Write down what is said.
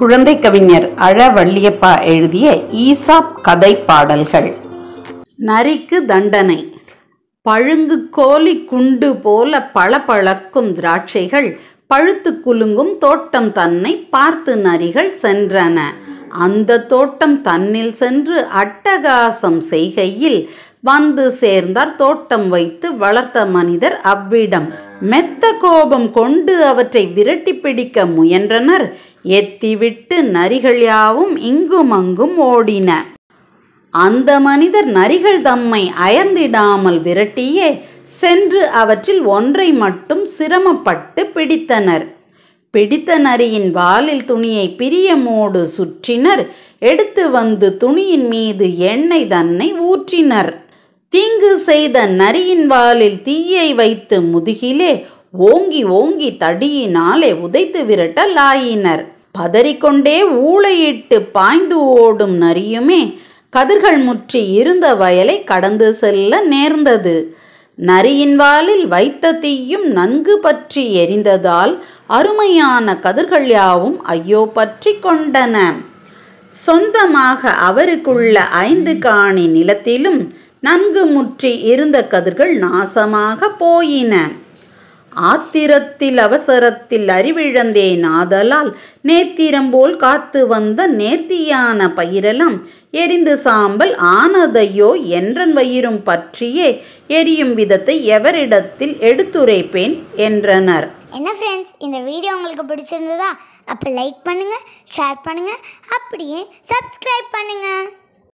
குழந்தை கவிஞர் அழ வள்ளியப்பா எழுதிய ஈசாப் கதை பாடல்கள் நரிக்கு தண்டனை பழுங்கு கோலி குண்டு போல பளபளக்கும் திராட்சைகள் பழுத்து குலுங்கும் தோட்டம் தன்னை பார்த்து நரிகள் சென்றன அந்த தோட்டம் தன்னில் சென்று அட்டகாசம் செய்கையில் வந்து சேர்ந்தார் தோட்டம் வைத்து வளர்த்த மனிதர் அவ்விடம் மெத்த கோபம் கொண்டு அவற்றை விரட்டி பிடிக்க முயன்றனர் எத்திவிட்டு நரிகள் யாவும் இங்கும் அங்கும் ஓடின அந்த மனிதர் நரிகள் தம்மை அயர்ந்திடாமல் விரட்டியே சென்று அவற்றில் ஒன்றை மட்டும் சிரமப்பட்டு பிடித்தனர் பிடித்த நரியின் வாலில் துணியை பிரியமோடு சுற்றினர் எடுத்து வந்து துணியின் மீது எண்ணெய் தன்னை ஊற்றினர் தீங்கு செய்த நரியின் வாலில் தீயை வைத்து முதுகிலே ஓங்கி ஓங்கி தடியினாலே உதைத்து லாயினர் பதறிக்கொண்டே ஊளையிட்டு பாய்ந்து ஓடும் நரியுமே கதிர்கள் முற்றி இருந்த வயலை கடந்து செல்ல நேர்ந்தது நரியின் வாலில் வைத்த தீயும் நன்கு பற்றி எரிந்ததால் அருமையான கதிர்கள் யாவும் ஐயோ பற்றி கொண்டன சொந்தமாக அவருக்குள்ள ஐந்து காணி நிலத்திலும் நன்கு முற்றி இருந்த கதிர்கள் நாசமாக போயின ஆத்திரத்தில் அவசரத்தில் அறிவிழந்தேன் ஆதலால் நேத்திரம் போல் காத்து வந்த நேர்த்தியான பயிரெல்லாம் எரிந்து சாம்பல் ஆனதையோ என்றன் வயிறும் பற்றியே எரியும் விதத்தை எவரிடத்தில் எடுத்துரைப்பேன் என்றனர் என்ன ஃப்ரெண்ட்ஸ் இந்த வீடியோ உங்களுக்கு பிடிச்சிருந்ததா அப்போ லைக் பண்ணுங்கள் ஷேர் பண்ணுங்கள் அப்படியே சப்ஸ்கிரைப் பண்ணுங்கள்